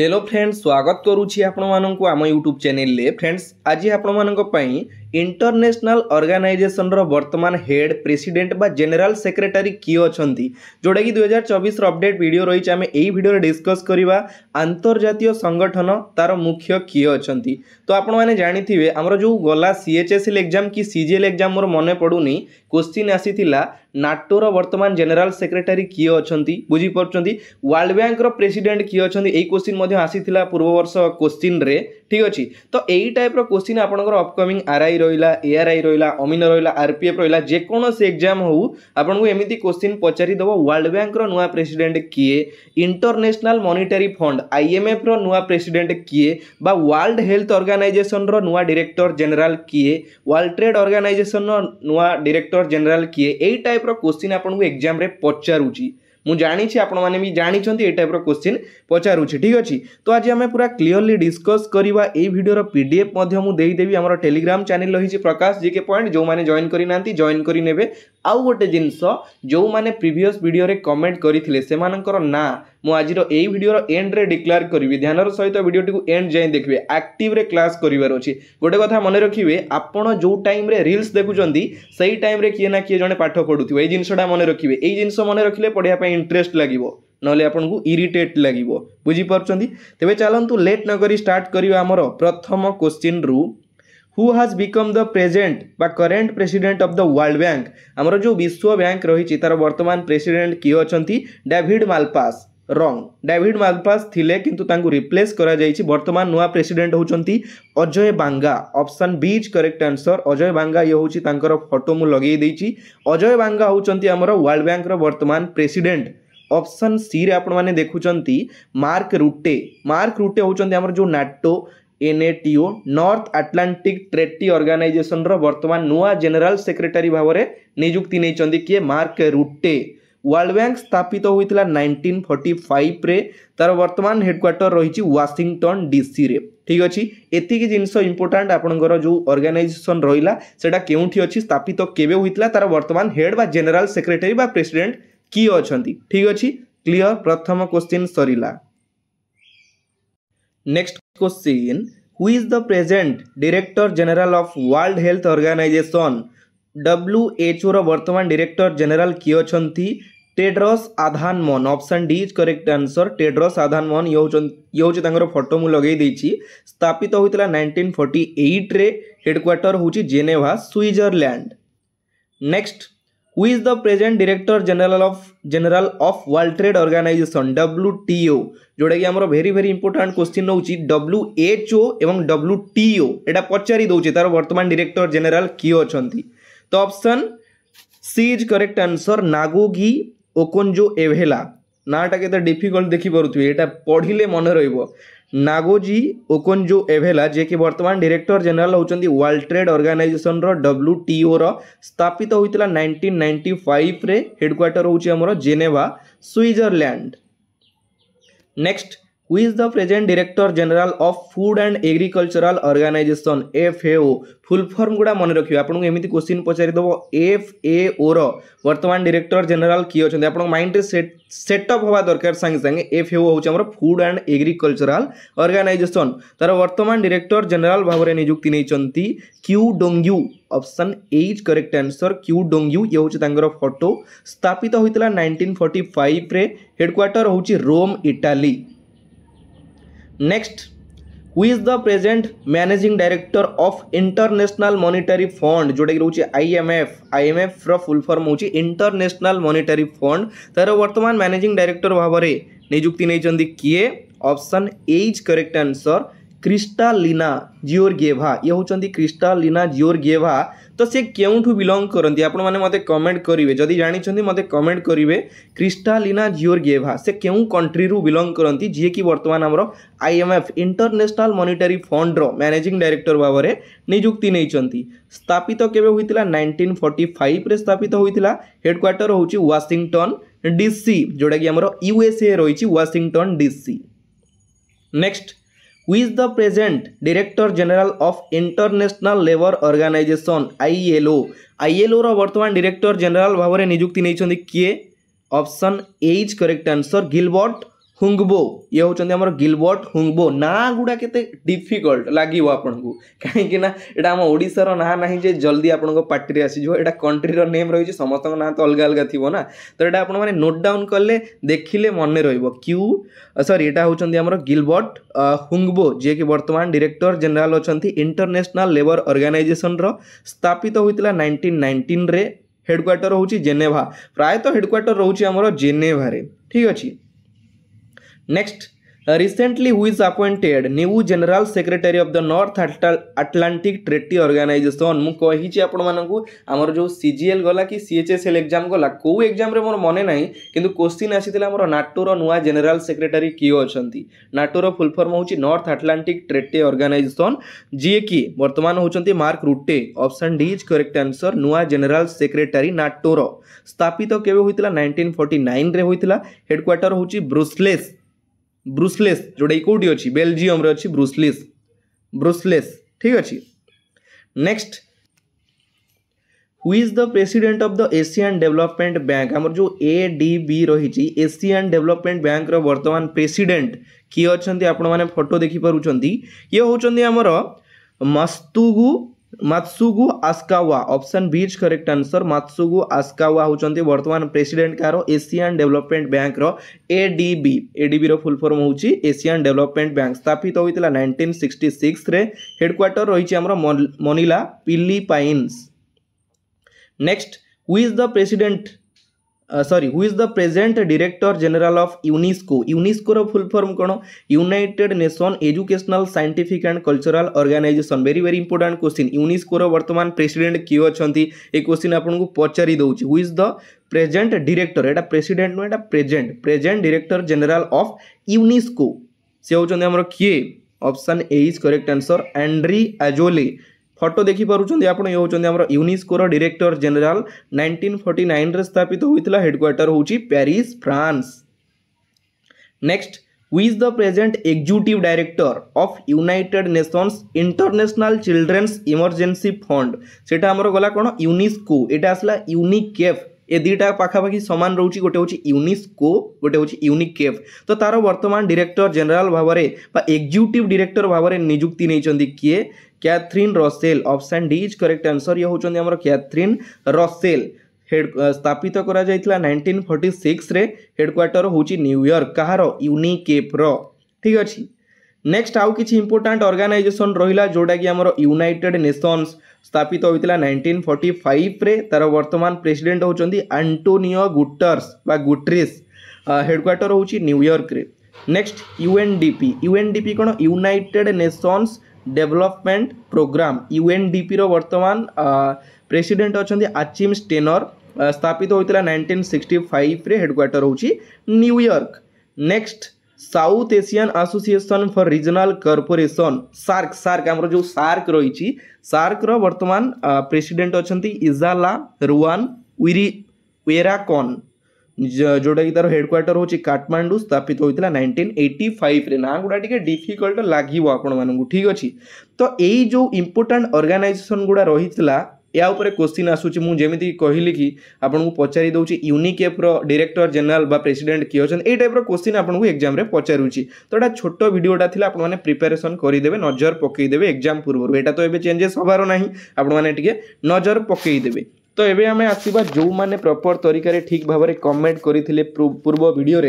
hello friends स्वागत करुच्ची आपण मानू आम यूट्यूब चैनल फ्रेंड्स आज आपण मान ଇଣ୍ଟରନ୍ୟାସନାଲ ଅର୍ଗାନାଇଜେସନର ବର୍ତ୍ତମାନ ହେଡ୍ ପ୍ରେସିଡେଣ୍ଟ ବା ଜେନେରାଲ ସେକ୍ରେଟାରୀ କିଏ ଅଛନ୍ତି ଯେଉଁଟାକି ଦୁଇହଜାର ଚବିଶର ଅପଡେଟ୍ ଭିଡ଼ିଓ ରହିଛି ଆମେ ଏହି ଭିଡ଼ିଓରେ ଡିସ୍କସ୍ କରିବା ଆନ୍ତର୍ଜାତୀୟ ସଂଗଠନ ତାର ମୁଖ୍ୟ କିଏ ଅଛନ୍ତି ତ ଆପଣମାନେ ଜାଣିଥିବେ ଆମର ଯେଉଁ ଗଲା ସିଏଚ୍ଏସ୍ଏଲ୍ ଏକ୍ଜାମ୍ କି ସିଜିଏଲ୍ ଏକ୍ଜାମ୍ ମୋର ମନେ ପଡ଼ୁନି କୋଶ୍ଚିନ୍ ଆସିଥିଲା ନାଟୋର ବର୍ତ୍ତମାନ ଜେନେରାଲ ସେକ୍ରେଟାରୀ କିଏ ଅଛନ୍ତି ବୁଝିପାରୁଛନ୍ତି ୱାର୍ଲଡ ବ୍ୟାଙ୍କର ପ୍ରେସିଡେଣ୍ଟ କିଏ ଅଛନ୍ତି ଏହି କୋଶ୍ଚିନ୍ ମଧ୍ୟ ଆସିଥିଲା ପୂର୍ବବର୍ଷ କୋଶ୍ଚିନ୍ରେ ঠিক ଅଛି ତ ଏଇ ଟାଇପ୍ର କୋଶ୍ଚିନ୍ ଆପଣଙ୍କର ଅପକମିଂ ଆର୍ଆଇ ରହିଲା ଏଆର୍ଆଇ ରହିଲା ଅମିନ ରହିଲା ଆର୍ପିଏଫ୍ ରହିଲା ଯେକୌଣସି ଏକ୍ଜାମ୍ ହେଉ ଆପଣଙ୍କୁ ଏମିତି କୋଶ୍ଚିନ୍ ପଚାରିଦେବ ୱାର୍ଲଡ଼ ବ୍ୟାଙ୍କର ନୂଆ ପ୍ରେସିଡେଣ୍ଟ କିଏ ଇଣ୍ଟରନ୍ୟାସନାଲ୍ ମନିଟାରୀ ଫଣ୍ଡ ଆଇଏମ୍ଏଫ୍ର ନୂଆ ପ୍ରେସିଡେଣ୍ଟ କିଏ ବା ୱାର୍ଲଡ଼ ହେଲ୍ଥ ଅର୍ଗାନାଇଜେସନ୍ର ନୂଆ ଡିରେକ୍ଟର ଜେନେରାଲ୍ କିଏ ୱାର୍ଲଡ଼ ଟ୍ରେଡ୍ ଅର୍ଗାନାଇଜେସନ୍ର ନୂଆ ଡିରେକ୍ଟର ଜେନେରାଲ୍ କିଏ ଏଇ ଟାଇପ୍ର କୋଶ୍ଚିନ୍ ଆପଣଙ୍କୁ ଏକ୍ଜାମ୍ରେ ପଚାରୁଛି ମୁଁ ଜାଣିଛି ଆପଣମାନେ ବି ଜାଣିଛନ୍ତି ଏଇ ଟାଇପ୍ର କୋଶ୍ଚିନ୍ ପଚାରୁଛି ଠିକ୍ ଅଛି ତ ଆଜି ଆମେ ପୁରା କ୍ଲିଅରଲି ଡିସ୍କସ୍ କରିବା ଏଇ ଭିଡ଼ିଓର ପି ଡି ଏଫ୍ ମଧ୍ୟ ମୁଁ ଦେଇଦେବି ଆମର ଟେଲିଗ୍ରାମ ଚ୍ୟାନେଲ୍ ରହିଛି ପ୍ରକାଶ ଜିକେ ପଏଣ୍ଟ ଯେଉଁମାନେ ଜଏନ୍ କରିନାହାନ୍ତି ଜଏନ୍ କରିନେବେ ଆଉ ଗୋଟେ ଜିନିଷ ଯେଉଁମାନେ ପ୍ରିଭିୟସ୍ ଭିଡ଼ିଓରେ କମେଣ୍ଟ କରିଥିଲେ ସେମାନଙ୍କର ନାଁ ମୁଁ ଆଜିର ଏଇ ଭିଡ଼ିଓର ଏଣ୍ଡରେ ଡିକ୍ଲେୟାର କରିବି ଧ୍ୟାନର ସହିତ ଭିଡ଼ିଓଟିକୁ ଏଣ୍ଡ ଯାଏଁ ଦେଖିବେ ଆକ୍ଟିଭରେ କ୍ଲାସ୍ କରିବାର ଅଛି ଗୋଟେ କଥା ମନେ ରଖିବେ ଆପଣ ଯେଉଁ ଟାଇମ୍ରେ ରିଲ୍ସ ଦେଖୁଛନ୍ତି ସେଇ ଟାଇମ୍ରେ କିଏ ନା କିଏ ଜଣେ ପାଠ ପଢ଼ୁଥିବ ଏଇ ଜିନିଷଟା ମନେ ରଖିବେ ଏଇ ଜିନିଷ ମନେ ରଖିଲେ ପଢ଼ିବା ପାଇଁ ଇଣ୍ଟରେଷ୍ଟ ଲାଗିବ ନହେଲେ ଆପଣଙ୍କୁ ଇରିଟେଟ୍ ଲାଗିବ ବୁଝିପାରୁଛନ୍ତି ତେବେ ଚାଲନ୍ତୁ ଲେଟ୍ ନକରି ଷ୍ଟାର୍ଟ କରିବା ଆମର ପ୍ରଥମ କୋଶ୍ଚିନ୍ରୁ who has become the present ବା current president of the world bank ଆମର ଯେଉଁ ବିଶ୍ୱ ବ୍ୟାଙ୍କ ରହିଛି ତାର ବର୍ତ୍ତମାନ ପ୍ରେସିଡେଣ୍ଟ କିଏ ଅଛନ୍ତି ডেভিড ମାଲପାସ୍ रंग डाविड मालपास थिले किंतु तांगु रिप्लेस करा जाइछि वर्तमान नुवा प्रेसिडेंट होचंती Ajay Banga option B is correct answer Ajay Banga ये होची तांकर फोटो मु लगे दैछि अजय बांगा होचंती हमर वर्ल्ड बैंक रो वर्तमान प्रेसिडेंट ऑप्शन सी रे आपण माने देखुचंती मार्क रुटे मार्क रुटे होचंती हमर जो NATO N A T O North Atlantic Treaty Organisation रो वर्तमान नुवा जनरल सेक्रेटरी भाबरे नियुक्ति नै चंदी के मार्क रुटे ওয়ার্ল্ড ব্যাঙ্ক স্থাপিত হয়েছিল নাইনটিন ফর্টি ফাইভে তার বর্তমান হেডকোয়ার্টর রয়েছে ওয়াশিংটন ডিসি রে ঠিক অছি এতিকি জিনিস ইম্পর্টাট আপনার যে অর্গানাইজেসন রহলা সেটা কেউঠি অছি স্থাপিত কেবে হয়েছিল তার বর্তমান হেড বা জেনেল সেক্রেটারি বা প্রেসিডেন্ট কি অনেক ঠিক অছি ক্লিয়র প্রথম কোশ্চিন সরিলা next question who's is the present director general of world health organisation ଡବ୍ଲ୍ୟୁଏଚ୍ଓର ବର୍ତ୍ତମାନ ଡିରେକ୍ଟର ଜେନେରାଲ କିଏ ଅଛନ୍ତି Tedros Adhanom option D is correct answer Tedros Adhanom ଇଏ ହେଉଛନ୍ତି ଇଏ ହେଉଛି ତାଙ୍କର ଫଟୋ ମୁଁ ଲଗାଇ ଦେଇଛି ସ୍ଥାପିତ ହୋଇଥିଲା ନାଇନଟିନ୍ ଫର୍ଟି ଏଇଟ୍ରେ ହେଡ଼କ୍ୱାର୍ଟର ହେଉଛି Geneva Switzerland next who is the present director general of general of world trade organisation W T O ଯେଉଁଟାକି ଆମର ଭେରି ଭେରି ଇମ୍ପୋର୍ଟାଣ୍ଟ କ୍ୱେଶ୍ଚିନ୍ ହେଉଛି ଡବ୍ଲ୍ୟୁ ଏଚ୍ଓ ଏବଂ ଡବ୍ଲ୍ୟୁ ଟିଓ ଏଇଟା ପଚାରି ଦେଉଛି ତାର ବର୍ତ୍ତମାନ ଡିରେକ୍ଟର ଜେନେରାଲ କିଏ ଅଛନ୍ତି तो option C is correct answer Ngozi Okonjo Iweala नाटा केते डिफिकल्ट देखिपे यहाँ पढ़ले मन र ओकोजो एभेला जे कि बर्तमान डायरेक्टर जनरल होती world trade organisation W T O स्थापित होता nineteen ninety five headquarter headquarter होमर Geneva Switzerland next is the present director general of food and agricultural organisation F A full form गुडा मन रखियो आपन एमिति क्वेश्चन पचारि दबो FAO रो वर्तमान डायरेक्टर जनरल की अछन आपन माइंड रे सेट सेटअप होवा दरकार संगे संगे FAO होछ हमर फूड एंड एग्रीकल्चरल ऑर्गेनाइजेशन तार वर्तमान डायरेक्टर जनरल भाव में नियुक्ति नै चंती Qu Dongyu option A is correct answer Qu Dongyu ये होछ तांगर फोटो स्थापित होइतला 1945 रे हेडक्वार्टर होछि Rome Italy next who is the present managing director of international monetary fund जोटा कि रोचे आईएमएफ आईएमएफ रो फुल फॉर्म होची इंटरनेशनल मॉनिटरी फंड तर वर्तमान मैनेजिंग डायरेक्टर भाव में निजुक्ति नहीं किए option A is correct answer Kristalina Georgieva ଇଏ ହେଉଛନ୍ତି କ୍ରିଷ୍ଟାଲିନା ଜିଓର୍ଗେଭା ତ ସେ କେଉଁଠୁ ବିଲଙ୍ଗ କରନ୍ତି ଆପଣମାନେ ମୋତେ କମେଣ୍ଟ କରିବେ ଯଦି ଜାଣିଛନ୍ତି ମୋତେ କମେଣ୍ଟ କରିବେ କ୍ରିଷ୍ଟାଲିନା ଜିଓର୍ଗେଭା ସେ କେଉଁ କଣ୍ଟ୍ରିରୁ ବିଲଙ୍ଗ କରନ୍ତି ଯିଏକି ବର୍ତ୍ତମାନ ଆମର ଆଇଏମ୍ଏଫ୍ ଇଣ୍ଟରନ୍ୟାସନାଲ୍ ମନିଟାରୀ ଫଣ୍ଡର ମ୍ୟାନେଜିଂ ଡାଇରେକ୍ଟର ଭାବରେ ନିଯୁକ୍ତି ନେଇଛନ୍ତି ସ୍ଥାପିତ କେବେ ହୋଇଥିଲା ନାଇଣ୍ଟିନ୍ ଫର୍ଟି ଫାଇଭ୍ରେ ସ୍ଥାପିତ ହୋଇଥିଲା ହେଡ଼କ୍ୱାର୍ଟର ହେଉଛି ୱାଶିଂଟନ୍ ଡିସି ଯେଉଁଟାକି ଆମର ୟୁଏସ୍ଏ ରହିଛି Washington DC next who is the present director general of international labour organisation ILO ILO रो वर्तमान डायरेक्टर जनरल भाव में निजुक्ति नहीं किए option A is correct answer Gilbert Houngbo ये हूँ आम गिलबर्ट हुंगबो ना गुड़ा केफिकल्ट लगे आपन को कहीं आम ओडार ना ना जे जल्दी आपटी आसो एटा कंट्रीर नेम रही समस्त ना तो अलग अलग थी ना तो ये आपने नोट डाउन कले देखिले मन रही है क्यू सरी यहाँ हूँ आम गिलबर्ट हुंगबो जी कि बर्तमान डिरेक्टर जेनेल अच्छा इंटरनेशनाल लेबर अर्गानाइजेसन रापित होता है नाइंटीन नाइंटीन हेडक्वाटर हूँ जेनेभा प्रायत हेडक्वाटर रोचर जेनेभारे ठीक अच्छे next recently who is appointed new general secretary of the north atlantic treaty organization ମୁଁ କହିଛି ଆପଣମାନଙ୍କୁ ଆମର ଯେଉଁ ସି ଜି ଏଲ୍ ଗଲା କି C H S L exam ଗଲା କେଉଁ ଏକ୍ଜାମ୍ରେ ମୋର ମନେ ନାହିଁ କିନ୍ତୁ କୋଶ୍ଚିନ୍ ଆସିଥିଲା ଆମର ନାଟୋର ନୂଆ ଜେନେରାଲ୍ ସେକ୍ରେଟାରୀ କିଏ ଅଛନ୍ତି ନାଟୋର ଫୁଲ୍ ଫର୍ମ ହେଉଛି ନର୍ଥ ଆଟଲାଣ୍ଟିକ୍ ଟ୍ରେଟି ଅର୍ଗାନାଇଜେସନ୍ ଯିଏକି ବର୍ତ୍ତମାନ ହେଉଛନ୍ତି Mark Rutte option D is correct answer ନୂଆ ଜେନେରାଲ୍ ସେକ୍ରେଟାରୀ ନାଟୋର ସ୍ଥାପିତ କେବେ ହୋଇଥିଲା ନାଇଣ୍ଟିନ୍ ଫର୍ଟି ନାଇନ୍ରେ ହୋଇଥିଲା ହେଡ଼୍କ୍ୱାର୍ଟର୍ ହେଉଛି ବ୍ରୁସଲେସ୍ ବ୍ରୁସଲେସ୍ ଯେଉଁଟାକି କେଉଁଠି ଅଛି ବେଲଜିୟମରେ ଅଛି ବ୍ରୁସଲିସ୍ ବ୍ରୁସଲେସ୍ ଠିକ୍ ଅଛି next who's the president of the Asian development bank ଆମର ଯେଉଁ ଏ ଡି ବି ରହିଛି ଏସିଆନ୍ ଡେଭଲପମେଣ୍ଟ ବ୍ୟାଙ୍କର ବର୍ତ୍ତମାନ ପ୍ରେସିଡେଣ୍ଟ କିଏ ଅଛନ୍ତି ଆପଣମାନେ ଫଟୋ ଦେଖିପାରୁଛନ୍ତି ଇଏ ହେଉଛନ୍ତି ଆମର Masatsugu Masatsugu Asakawa option B is correct answer Masatsugu Asakawa ହେଉଛନ୍ତି ବର୍ତ୍ତମାନ ପ୍ରେସିଡେଣ୍ଟ କାହାର ଏସିଆନ୍ ଡେଭଲପମେଣ୍ଟ ବ୍ୟାଙ୍କର ଏ ଡି ବି ଏ ଡିବିର ଫୁଲ୍ ଫର୍ମ ହେଉଛି ଏସିଆନ୍ ଡେଭଲପମେଣ୍ଟ ବ୍ୟାଙ୍କ ସ୍ଥାପିତ ହୋଇଥିଲା ନାଇନଟିନ୍ ସିକ୍ସଟି ସିକ୍ସରେ ହେଡ଼କ୍ୱାର୍ଟର ରହିଛି ଆମର Manila Philippines next who is the president sorry who is the present director general of UNESCO यूनिस्कोर फुल फॉर्म कौन United Nation educational scientific and cultural organisation very very important question यूनिस्कोर वर्तमान president किए अच्छा ये question आपको पचारि दौर who is the present director एटा प्रेसिडेंट नुह एटा present present director general of UNESCO से होम किए option A is correct answer Audrey Azoulay photo ଦେଖିପାରୁଛନ୍ତି ଆପଣ ଇଏ ହେଉଛନ୍ତି ଆମର ୟୁନିସ୍କୋର ଡିରେକ୍ଟର ଜେନେରାଲ ନାଇଣ୍ଟିନ୍ ଫର୍ଟି ନାଇନ୍ରେ ସ୍ଥାପିତ ହୋଇଥିଲା ହେଡ଼କ୍ୱାର୍ଟର ହେଉଛି Paris France next which the present executive director of United Nations International Children's Emergency Fund ସେଟା ଆମର ଗଲା କ'ଣ ୟୁନିସ୍କୋ ଏଇଟା ଆସିଲା ୟୁନିକେଫ୍ ଏ ଦୁଇଟା ପାଖାପାଖି ସମାନ ରହୁଛି ଗୋଟେ ହେଉଛି ୟୁନିସ୍କୋ ଗୋଟେ ହେଉଛି ୟୁନିକେଫ୍ ତ ତା'ର ବର୍ତ୍ତମାନ ଡିରେକ୍ଟର ଜେନେରାଲ ଭାବରେ ବା ଏକ୍ଜିକ୍ୟୁଟିଭ୍ ଡିରେକ୍ଟର ଭାବରେ ନିଯୁକ୍ତି ନେଇଛନ୍ତି କିଏ Catherine Russell option D is correct answer ଇଏ ହେଉଛନ୍ତି ଆମର କ୍ୟାଥ୍ରିନ୍ ରସେଲ୍ ହେଡ୍ ସ୍ଥାପିତ କରାଯାଇଥିଲା ନାଇଣ୍ଟିନ୍ ଫର୍ଟି ସିକ୍ସରେ ହେଡ଼କ୍ୱାର୍ଟର ହେଉଛି ନ୍ୟୁୟର୍କ କାହାର ୟୁନିକେଫ୍ର ଠିକ୍ ଅଛି ନେକ୍ସଟ ଆଉ କିଛି ଇମ୍ପୋର୍ଟାଣ୍ଟ ଅର୍ଗାନାଇଜେସନ୍ ରହିଲା ଯେଉଁଟାକି ଆମର ୟୁନାଇଟେଡ୍ ନେସନ୍ସ ସ୍ଥାପିତ ହୋଇଥିଲା ନାଇଣ୍ଟିନ୍ ଫର୍ଟି ଫାଇଭରେ ତା'ର ବର୍ତ୍ତମାନ ପ୍ରେସିଡେଣ୍ଟ ହେଉଛନ୍ତି ଆଣ୍ଟୋନିଓ ଗୁଟର୍ସ ବା ଗୁଟ୍ରିସ୍ ହେଡ଼କ୍ୱାର୍ଟର ହେଉଛି ନ୍ୟୁୟର୍କରେ ନେକ୍ସଟ ୟୁଏନ୍ଡିପି ୟୁଏନ୍ଡିପି କ'ଣ United Nations Development Programme U N D ପିର ବର୍ତ୍ତମାନ ପ୍ରେସିଡେଣ୍ଟ ଅଛନ୍ତି ଆଚିମ୍ ଷ୍ଟେନର୍ ସ୍ଥାପିତ ହୋଇଥିଲା ନାଇଣ୍ଟିନ୍ ସିକ୍ସଟି ଫାଇଭ୍ରେ ହେଡ଼କ୍ୱାର୍ଟର୍ ହେଉଛି New York next South Asian Association for Regional Cooperation SAARC SAARC ଆମର ଯେଉଁ ସାର୍କ ରହିଛି ସାର୍କର ବର୍ତ୍ତମାନ ପ୍ରେସିଡେଣ୍ଟ ଅଛନ୍ତି ଇଜାଲା ରୁଆନ୍ ୱିରି ୱେରାକନ୍ जोटा कि तार हेडक्वाटर हूँ काठमांडू स्थापित होता है नाइंटीन एट्टी फाइव ना गुड़ा टी डिफिकल्ट लगे आपण मूँ ठीक अच्छे तो यही जो इंपोर्टाट अर्गानाइजेसन गुड़ा रही या क्वेश्चन आसूची मुझे कहली कि आपको पचारि दूसरी यूनिकेफ्र डायरेक्टर जनरल प्रेसीडेट किए अच्छा ये टाइप क्वेश्चन आपको एक्जाम पचारूँ तो यहाँ छोट भिडा थी आपने प्रिपेरेसन करदे नजर पकईदे एक्जाम पूर्व यहाँ तो ये चेंजेस हबार ना आपने नजर पकईदे तो ये आम आसवा जो मैंने प्रपर तरीके ठीक भावे में कमेंट करते पूर्व भिडियो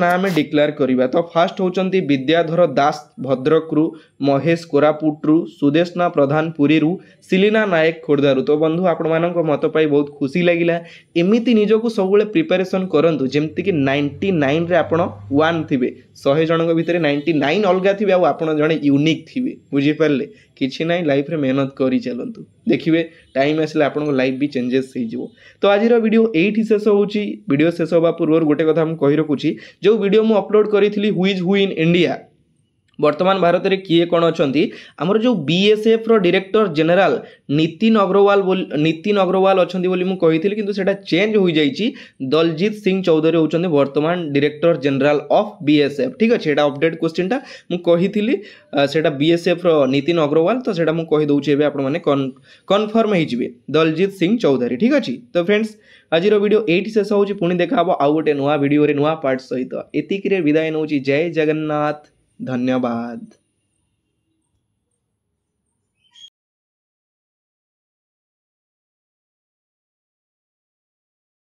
ना आम डिक्लेयर करवा तो फास्ट होती विद्याधर दास भद्रक्रु महेश कोरापुट्रु सुदेशना प्रधान पुरी रू सिलीना नायक खोर्धारु तो बंधु आपण मत बहुत खुशी लगे एमती निजक सब प्रिपेरेसन करूँ जमीक नाइंटी नाइन रे आपन थे शहे जन भितर नाइंटी नाइन अलग थी आपड़ जड़े यूनिक थी बुझीपारे कि ना लाइफ मेहनत कर चलतु ଦେଖିବେ ଟାଇମ୍ ଆସିଲେ ଆପଣଙ୍କ ଲାଇଫ୍ ବି ଚେଞ୍ଜେସ୍ ହେଇଯିବ ତ ଆଜିର ଭିଡ଼ିଓ ଏଇଠି ଶେଷ ହେଉଛି ଭିଡ଼ିଓ ଶେଷ ହେବା ପୂର୍ବରୁ ଗୋଟେ କଥା ମୁଁ କହି ରଖୁଛି ଯେଉଁ ଭିଡ଼ିଓ ମୁଁ ଅପଲୋଡ଼ କରିଥିଲି ହୁଇଜ୍ ହୁଇ ଇନ୍ ଇଣ୍ଡିଆ বর্তমান ভারতের কি কোণ অনেক আমার যে BSF director general Nitin Agarwal Nitin Agarwal অনেক বলে কিন্তু সেটা চেঞ্জ হয়ে যাই দলজিৎ সিং চৌধুরী হচ্ছেন বর্তমান ডিরেক্টর জেনেল অফ বিএসএফ ঠিক আছে এটা অপডেট কোশ্চিনটা মুখি সেটা বিএসএফ রীতিন অগ্রওয়াল তো সেটা মুখি এবার আপনার কনফর্ম হয়ে যাবে দলজিৎ সিং চৌধুরী ঠিক আছে তো ফ্রেন্ডস আজির ভিডিও এইটি শেষ হচ্ছে পুঁ দেখা হব আউ গোটে নয় ভিডিওরে নয় পার্ট সহ এতিকি বিদায় নেওয়া জয় জগন্নাথ धन्यवाद